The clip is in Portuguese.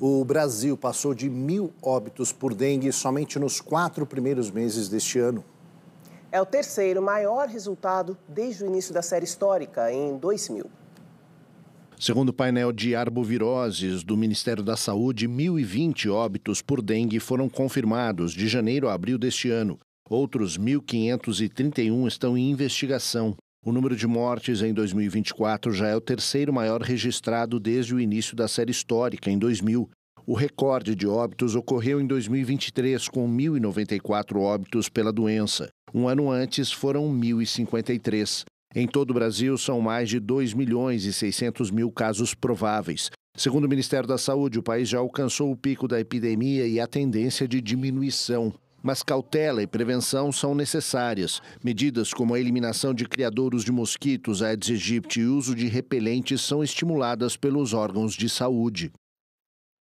O Brasil passou de mil óbitos por dengue somente nos quatro primeiros meses deste ano. É o terceiro maior resultado desde o início da série histórica, em 2000. Segundo o painel de arboviroses do Ministério da Saúde, 1.020 óbitos por dengue foram confirmados de janeiro a abril deste ano. Outros 1.531 estão em investigação. O número de mortes em 2024 já é o terceiro maior registrado desde o início da série histórica, em 2000. O recorde de óbitos ocorreu em 2023, com 1.094 óbitos pela doença. Um ano antes foram 1.053. Em todo o Brasil, são mais de 2 milhões e 600 mil casos prováveis. Segundo o Ministério da Saúde, o país já alcançou o pico da epidemia e a tendência de diminuição. Mas cautela e prevenção são necessárias. Medidas como a eliminação de criadouros de mosquitos, Aedes aegypti e uso de repelentes são estimuladas pelos órgãos de saúde.